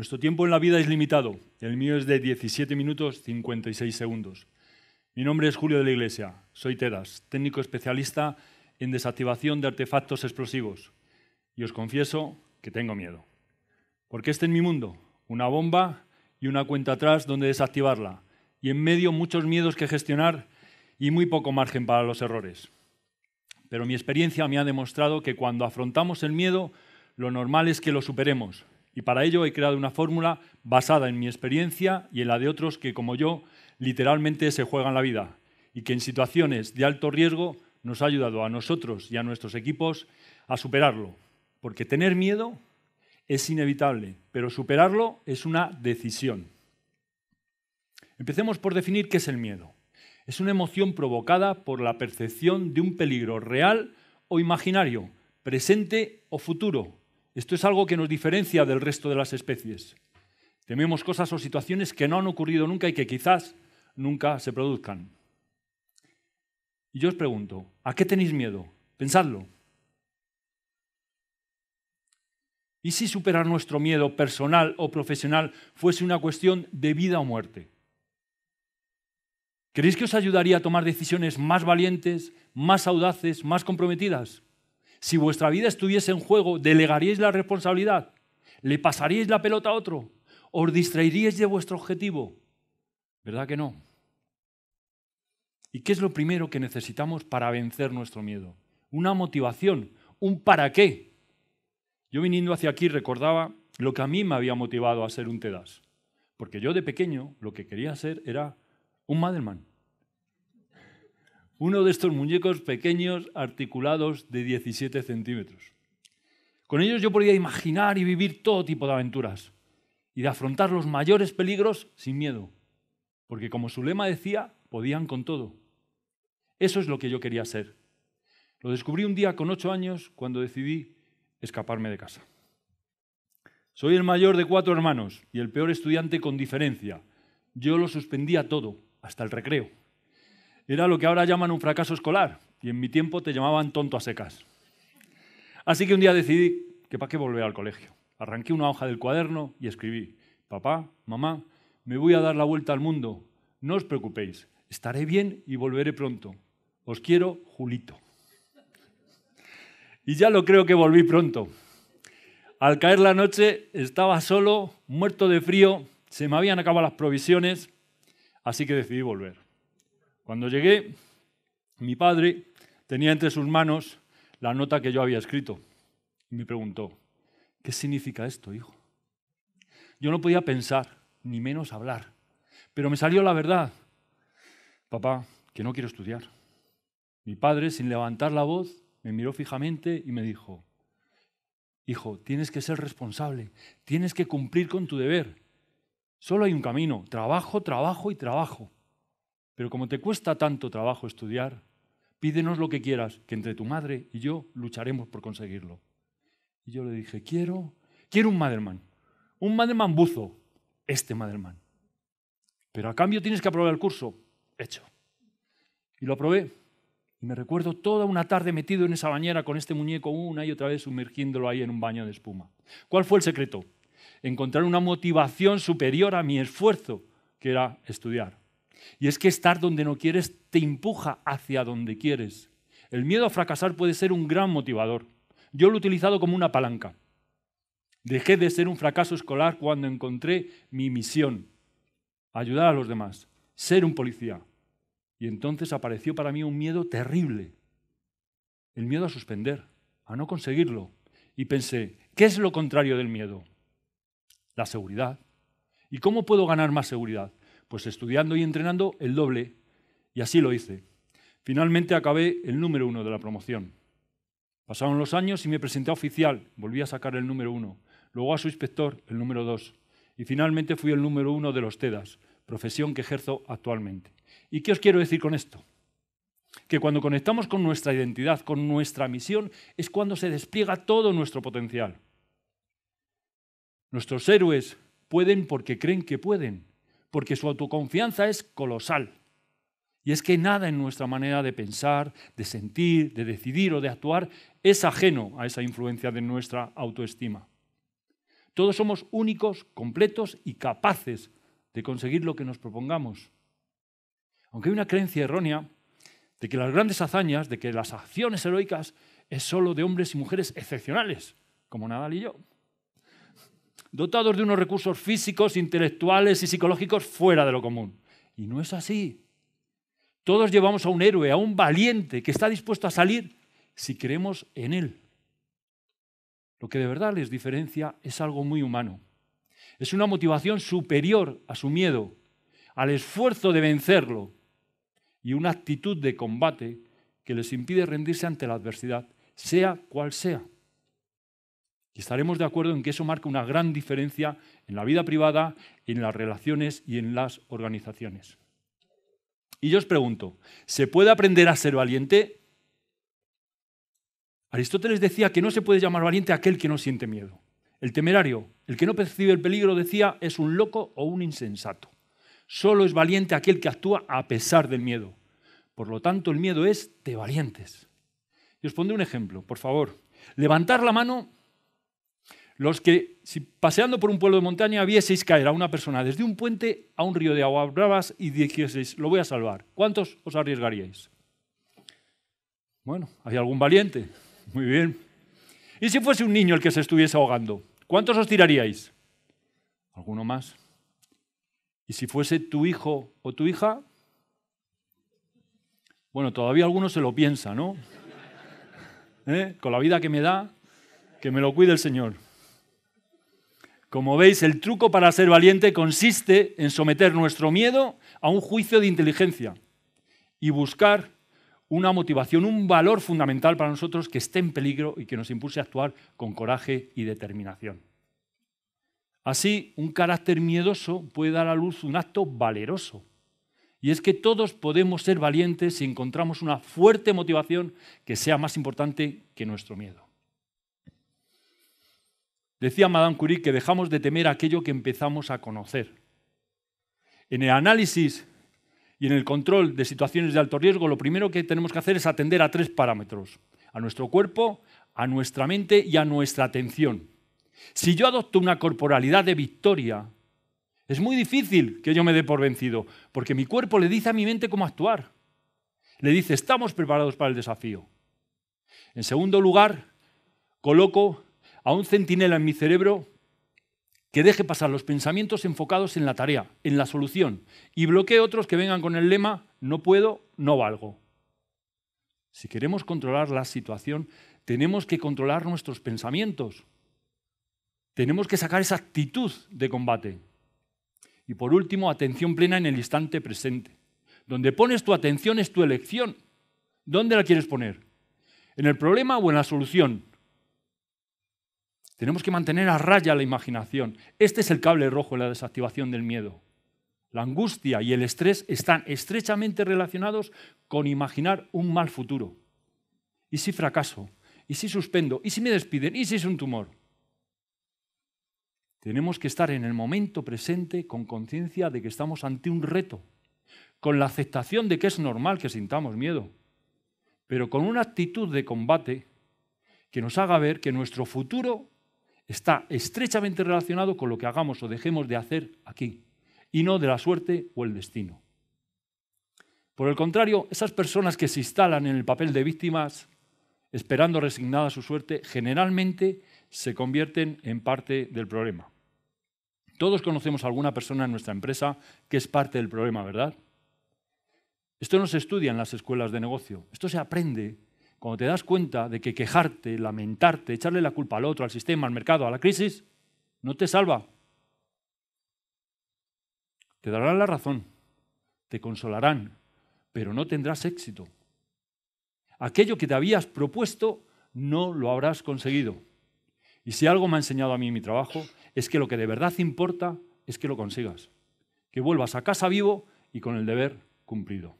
Nuestro tiempo en la vida es limitado. El mío es de 17 minutos 56 segundos. Mi nombre es Julio de la Iglesia. Soy TEDAS, técnico especialista en desactivación de artefactos explosivos. Y os confieso que tengo miedo. Porque este es mi mundo. Una bomba y una cuenta atrás donde desactivarla. Y en medio muchos miedos que gestionar y muy poco margen para los errores. Pero mi experiencia me ha demostrado que cuando afrontamos el miedo, lo normal es que lo superemos y para ello he creado una fórmula basada en mi experiencia y en la de otros que, como yo, literalmente se juegan la vida y que en situaciones de alto riesgo nos ha ayudado a nosotros y a nuestros equipos a superarlo. Porque tener miedo es inevitable, pero superarlo es una decisión. Empecemos por definir qué es el miedo. Es una emoción provocada por la percepción de un peligro real o imaginario, presente o futuro, esto es algo que nos diferencia del resto de las especies. Tememos cosas o situaciones que no han ocurrido nunca y que quizás nunca se produzcan. Y yo os pregunto, ¿a qué tenéis miedo? Pensadlo. ¿Y si superar nuestro miedo personal o profesional fuese una cuestión de vida o muerte? ¿Creéis que os ayudaría a tomar decisiones más valientes, más audaces, más comprometidas? Si vuestra vida estuviese en juego, ¿delegaríais la responsabilidad? ¿Le pasaríais la pelota a otro? ¿Os distraeríais de vuestro objetivo? ¿Verdad que no? ¿Y qué es lo primero que necesitamos para vencer nuestro miedo? Una motivación, un para qué. Yo viniendo hacia aquí recordaba lo que a mí me había motivado a ser un TEDAS. Porque yo de pequeño lo que quería ser era un Madelman uno de estos muñecos pequeños articulados de 17 centímetros. Con ellos yo podía imaginar y vivir todo tipo de aventuras y de afrontar los mayores peligros sin miedo, porque como su lema decía, podían con todo. Eso es lo que yo quería ser. Lo descubrí un día con ocho años cuando decidí escaparme de casa. Soy el mayor de cuatro hermanos y el peor estudiante con diferencia. Yo lo suspendía todo, hasta el recreo. Era lo que ahora llaman un fracaso escolar y en mi tiempo te llamaban tonto a secas. Así que un día decidí que para qué volver al colegio. Arranqué una hoja del cuaderno y escribí, papá, mamá, me voy a dar la vuelta al mundo. No os preocupéis, estaré bien y volveré pronto. Os quiero, Julito. Y ya lo creo que volví pronto. Al caer la noche estaba solo, muerto de frío, se me habían acabado las provisiones, así que decidí volver. Cuando llegué, mi padre tenía entre sus manos la nota que yo había escrito y me preguntó, ¿qué significa esto, hijo? Yo no podía pensar, ni menos hablar, pero me salió la verdad. Papá, que no quiero estudiar. Mi padre, sin levantar la voz, me miró fijamente y me dijo, hijo, tienes que ser responsable, tienes que cumplir con tu deber. Solo hay un camino, trabajo, trabajo y trabajo. Pero como te cuesta tanto trabajo estudiar, pídenos lo que quieras, que entre tu madre y yo lucharemos por conseguirlo. Y yo le dije, quiero, quiero un Maderman, un Maderman buzo, este Maderman. Pero a cambio tienes que aprobar el curso, hecho. Y lo aprobé. Y me recuerdo toda una tarde metido en esa bañera con este muñeco una y otra vez sumergiéndolo ahí en un baño de espuma. ¿Cuál fue el secreto? Encontrar una motivación superior a mi esfuerzo, que era estudiar. Y es que estar donde no quieres te empuja hacia donde quieres. El miedo a fracasar puede ser un gran motivador. Yo lo he utilizado como una palanca. Dejé de ser un fracaso escolar cuando encontré mi misión, ayudar a los demás, ser un policía. Y entonces apareció para mí un miedo terrible, el miedo a suspender, a no conseguirlo. Y pensé, ¿qué es lo contrario del miedo? La seguridad. ¿Y cómo puedo ganar más seguridad? Pues estudiando y entrenando el doble, y así lo hice. Finalmente acabé el número uno de la promoción. Pasaron los años y me presenté a oficial, volví a sacar el número uno, luego a su inspector, el número dos, y finalmente fui el número uno de los TEDAS, profesión que ejerzo actualmente. ¿Y qué os quiero decir con esto? Que cuando conectamos con nuestra identidad, con nuestra misión, es cuando se despliega todo nuestro potencial. Nuestros héroes pueden porque creen que pueden, porque su autoconfianza es colosal. Y es que nada en nuestra manera de pensar, de sentir, de decidir o de actuar es ajeno a esa influencia de nuestra autoestima. Todos somos únicos, completos y capaces de conseguir lo que nos propongamos. Aunque hay una creencia errónea de que las grandes hazañas, de que las acciones heroicas es solo de hombres y mujeres excepcionales, como Nadal y yo dotados de unos recursos físicos, intelectuales y psicológicos fuera de lo común. Y no es así. Todos llevamos a un héroe, a un valiente que está dispuesto a salir si creemos en él. Lo que de verdad les diferencia es algo muy humano. Es una motivación superior a su miedo, al esfuerzo de vencerlo y una actitud de combate que les impide rendirse ante la adversidad, sea cual sea estaremos de acuerdo en que eso marca una gran diferencia en la vida privada, en las relaciones y en las organizaciones. Y yo os pregunto, ¿se puede aprender a ser valiente? Aristóteles decía que no se puede llamar valiente aquel que no siente miedo. El temerario, el que no percibe el peligro, decía, es un loco o un insensato. Solo es valiente aquel que actúa a pesar del miedo. Por lo tanto, el miedo es de valientes. Y os pondré un ejemplo, por favor. Levantar la mano los que, si paseando por un pueblo de montaña, vieseis caer a una persona desde un puente a un río de aguas bravas y dijeseis, lo voy a salvar, ¿cuántos os arriesgaríais? Bueno, ¿hay algún valiente? Muy bien. ¿Y si fuese un niño el que se estuviese ahogando? ¿Cuántos os tiraríais? ¿Alguno más? ¿Y si fuese tu hijo o tu hija? Bueno, todavía alguno se lo piensa, ¿no? ¿Eh? Con la vida que me da, que me lo cuide el Señor. Como veis, el truco para ser valiente consiste en someter nuestro miedo a un juicio de inteligencia y buscar una motivación, un valor fundamental para nosotros que esté en peligro y que nos impulse a actuar con coraje y determinación. Así, un carácter miedoso puede dar a luz un acto valeroso. Y es que todos podemos ser valientes si encontramos una fuerte motivación que sea más importante que nuestro miedo. Decía Madame Curie que dejamos de temer aquello que empezamos a conocer. En el análisis y en el control de situaciones de alto riesgo, lo primero que tenemos que hacer es atender a tres parámetros, a nuestro cuerpo, a nuestra mente y a nuestra atención. Si yo adopto una corporalidad de victoria, es muy difícil que yo me dé por vencido, porque mi cuerpo le dice a mi mente cómo actuar. Le dice, estamos preparados para el desafío. En segundo lugar, coloco a un centinela en mi cerebro que deje pasar los pensamientos enfocados en la tarea, en la solución, y bloquee otros que vengan con el lema no puedo, no valgo. Si queremos controlar la situación, tenemos que controlar nuestros pensamientos. Tenemos que sacar esa actitud de combate. Y por último, atención plena en el instante presente. Donde pones tu atención es tu elección. ¿Dónde la quieres poner? ¿En el problema o en la solución? Tenemos que mantener a raya la imaginación. Este es el cable rojo en la desactivación del miedo. La angustia y el estrés están estrechamente relacionados con imaginar un mal futuro. ¿Y si fracaso? ¿Y si suspendo? ¿Y si me despiden? ¿Y si es un tumor? Tenemos que estar en el momento presente con conciencia de que estamos ante un reto, con la aceptación de que es normal que sintamos miedo, pero con una actitud de combate que nos haga ver que nuestro futuro está estrechamente relacionado con lo que hagamos o dejemos de hacer aquí, y no de la suerte o el destino. Por el contrario, esas personas que se instalan en el papel de víctimas, esperando resignada su suerte, generalmente se convierten en parte del problema. Todos conocemos a alguna persona en nuestra empresa que es parte del problema, ¿verdad? Esto no se estudia en las escuelas de negocio, esto se aprende cuando te das cuenta de que quejarte, lamentarte, echarle la culpa al otro, al sistema, al mercado, a la crisis, no te salva. Te darán la razón, te consolarán, pero no tendrás éxito. Aquello que te habías propuesto no lo habrás conseguido. Y si algo me ha enseñado a mí en mi trabajo, es que lo que de verdad importa es que lo consigas, que vuelvas a casa vivo y con el deber cumplido.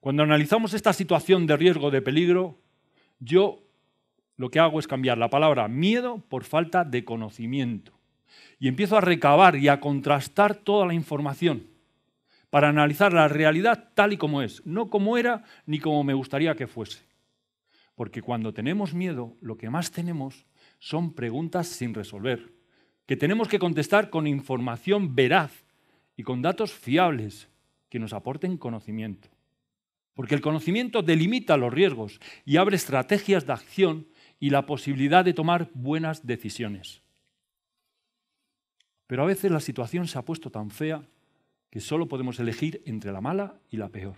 Cuando analizamos esta situación de riesgo, de peligro, yo lo que hago es cambiar la palabra miedo por falta de conocimiento. Y empiezo a recabar y a contrastar toda la información para analizar la realidad tal y como es, no como era ni como me gustaría que fuese. Porque cuando tenemos miedo, lo que más tenemos son preguntas sin resolver, que tenemos que contestar con información veraz y con datos fiables que nos aporten conocimiento porque el conocimiento delimita los riesgos y abre estrategias de acción y la posibilidad de tomar buenas decisiones. Pero a veces la situación se ha puesto tan fea que solo podemos elegir entre la mala y la peor.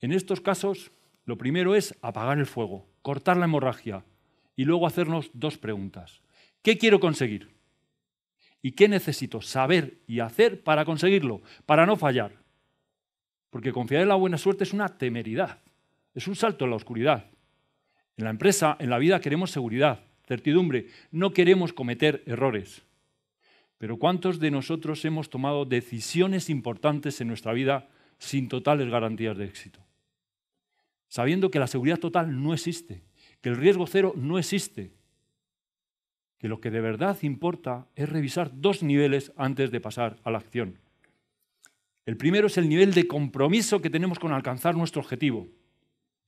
En estos casos, lo primero es apagar el fuego, cortar la hemorragia y luego hacernos dos preguntas. ¿Qué quiero conseguir? ¿Y qué necesito saber y hacer para conseguirlo, para no fallar? Porque confiar en la buena suerte es una temeridad, es un salto en la oscuridad. En la empresa, en la vida queremos seguridad, certidumbre, no queremos cometer errores. Pero ¿cuántos de nosotros hemos tomado decisiones importantes en nuestra vida sin totales garantías de éxito? Sabiendo que la seguridad total no existe, que el riesgo cero no existe, que lo que de verdad importa es revisar dos niveles antes de pasar a la acción. El primero es el nivel de compromiso que tenemos con alcanzar nuestro objetivo.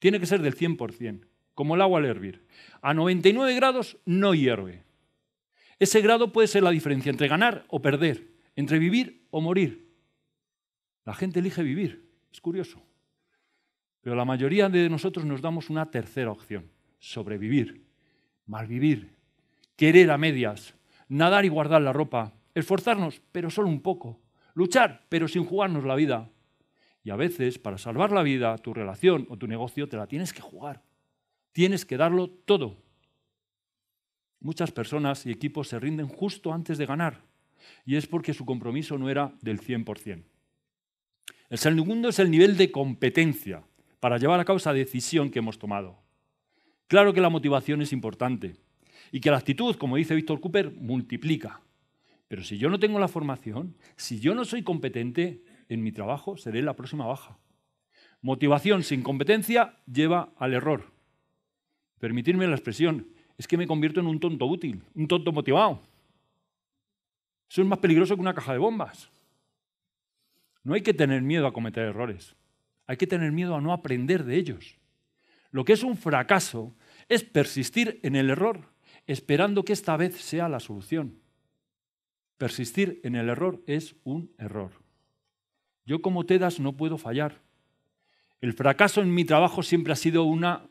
Tiene que ser del 100%, como el agua al hervir. A 99 grados no hierve. Ese grado puede ser la diferencia entre ganar o perder, entre vivir o morir. La gente elige vivir, es curioso. Pero la mayoría de nosotros nos damos una tercera opción, sobrevivir, malvivir, querer a medias, nadar y guardar la ropa, esforzarnos, pero solo un poco, luchar, pero sin jugarnos la vida. Y a veces, para salvar la vida, tu relación o tu negocio, te la tienes que jugar. Tienes que darlo todo. Muchas personas y equipos se rinden justo antes de ganar, y es porque su compromiso no era del 100%. El segundo es el nivel de competencia para llevar a cabo esa decisión que hemos tomado. Claro que la motivación es importante y que la actitud, como dice Víctor Cooper, multiplica. Pero si yo no tengo la formación, si yo no soy competente en mi trabajo, seré la próxima baja. Motivación sin competencia lleva al error. Permitirme la expresión, es que me convierto en un tonto útil, un tonto motivado. Eso es más peligroso que una caja de bombas. No hay que tener miedo a cometer errores. Hay que tener miedo a no aprender de ellos. Lo que es un fracaso es persistir en el error, esperando que esta vez sea la solución. Persistir en el error es un error. Yo como Tedas no puedo fallar. El fracaso en mi trabajo siempre ha sido una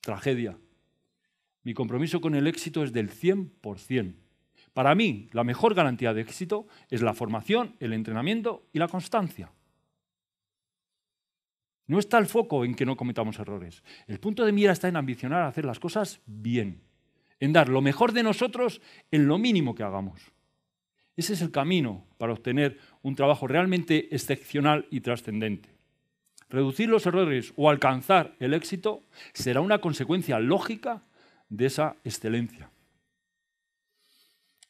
tragedia. Mi compromiso con el éxito es del 100%. Para mí, la mejor garantía de éxito es la formación, el entrenamiento y la constancia. No está el foco en que no cometamos errores. El punto de mira está en ambicionar a hacer las cosas bien, en dar lo mejor de nosotros en lo mínimo que hagamos. Ese es el camino para obtener un trabajo realmente excepcional y trascendente. Reducir los errores o alcanzar el éxito será una consecuencia lógica de esa excelencia.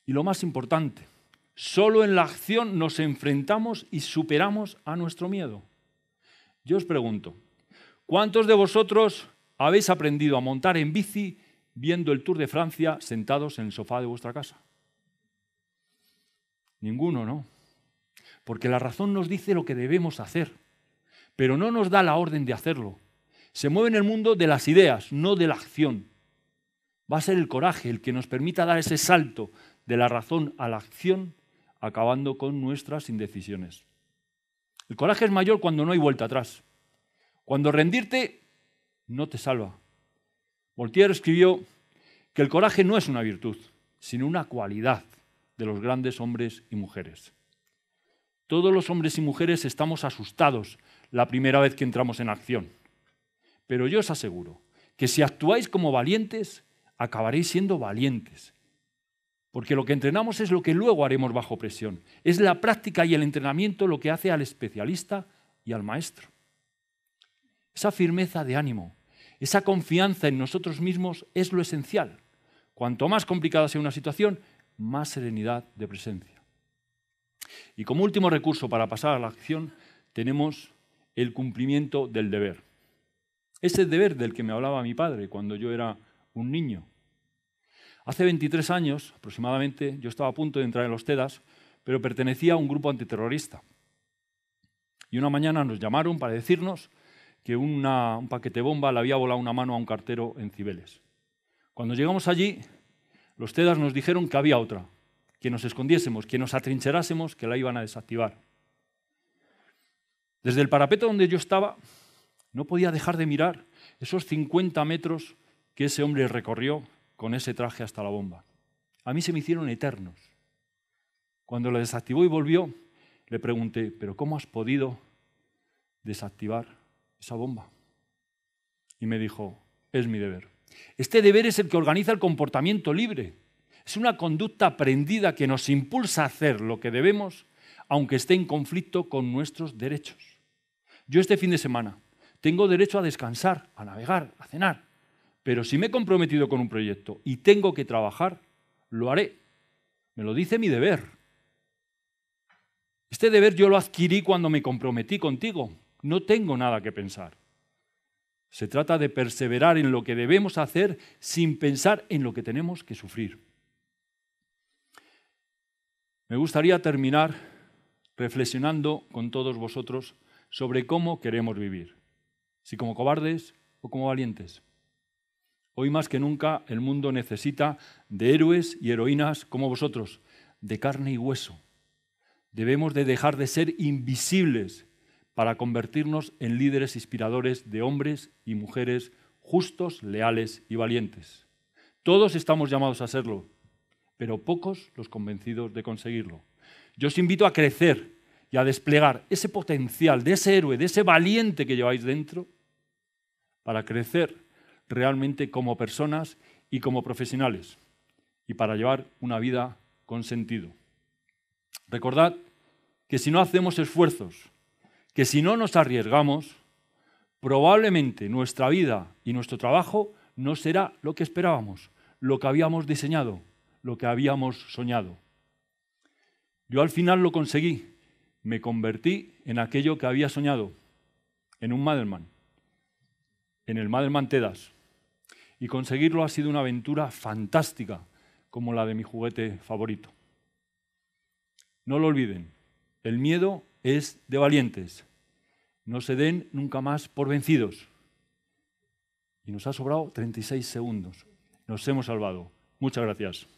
Y lo más importante, solo en la acción nos enfrentamos y superamos a nuestro miedo. Yo os pregunto, ¿cuántos de vosotros habéis aprendido a montar en bici viendo el Tour de Francia sentados en el sofá de vuestra casa? Ninguno, ¿no? Porque la razón nos dice lo que debemos hacer, pero no nos da la orden de hacerlo. Se mueve en el mundo de las ideas, no de la acción. Va a ser el coraje el que nos permita dar ese salto de la razón a la acción, acabando con nuestras indecisiones. El coraje es mayor cuando no hay vuelta atrás. Cuando rendirte no te salva. Voltaire escribió que el coraje no es una virtud, sino una cualidad de los grandes hombres y mujeres. Todos los hombres y mujeres estamos asustados la primera vez que entramos en acción. Pero yo os aseguro que si actuáis como valientes, acabaréis siendo valientes. Porque lo que entrenamos es lo que luego haremos bajo presión. Es la práctica y el entrenamiento lo que hace al especialista y al maestro. Esa firmeza de ánimo, esa confianza en nosotros mismos es lo esencial. Cuanto más complicada sea una situación, más serenidad de presencia. Y como último recurso para pasar a la acción, tenemos el cumplimiento del deber. Ese deber del que me hablaba mi padre cuando yo era un niño. Hace 23 años aproximadamente yo estaba a punto de entrar en los TEDAS, pero pertenecía a un grupo antiterrorista. Y una mañana nos llamaron para decirnos que un paquete bomba le había volado una mano a un cartero en Cibeles. Cuando llegamos allí, los Tedas nos dijeron que había otra, que nos escondiésemos, que nos atrincherásemos, que la iban a desactivar. Desde el parapeto donde yo estaba, no podía dejar de mirar esos 50 metros que ese hombre recorrió con ese traje hasta la bomba. A mí se me hicieron eternos. Cuando la desactivó y volvió, le pregunté, ¿pero cómo has podido desactivar esa bomba? Y me dijo, es mi deber. Este deber es el que organiza el comportamiento libre. Es una conducta aprendida que nos impulsa a hacer lo que debemos, aunque esté en conflicto con nuestros derechos. Yo este fin de semana tengo derecho a descansar, a navegar, a cenar, pero si me he comprometido con un proyecto y tengo que trabajar, lo haré. Me lo dice mi deber. Este deber yo lo adquirí cuando me comprometí contigo. No tengo nada que pensar. Se trata de perseverar en lo que debemos hacer sin pensar en lo que tenemos que sufrir. Me gustaría terminar reflexionando con todos vosotros sobre cómo queremos vivir, si como cobardes o como valientes. Hoy más que nunca el mundo necesita de héroes y heroínas como vosotros, de carne y hueso. Debemos de dejar de ser invisibles para convertirnos en líderes inspiradores de hombres y mujeres justos, leales y valientes. Todos estamos llamados a serlo, pero pocos los convencidos de conseguirlo. Yo os invito a crecer y a desplegar ese potencial de ese héroe, de ese valiente que lleváis dentro, para crecer realmente como personas y como profesionales, y para llevar una vida con sentido. Recordad que si no hacemos esfuerzos que si no nos arriesgamos, probablemente nuestra vida y nuestro trabajo no será lo que esperábamos, lo que habíamos diseñado, lo que habíamos soñado. Yo al final lo conseguí, me convertí en aquello que había soñado, en un Madelman, en el Madelman Tedas. Y conseguirlo ha sido una aventura fantástica, como la de mi juguete favorito. No lo olviden, el miedo es de valientes no se den nunca más por vencidos. Y nos ha sobrado 36 segundos. Nos hemos salvado. Muchas gracias.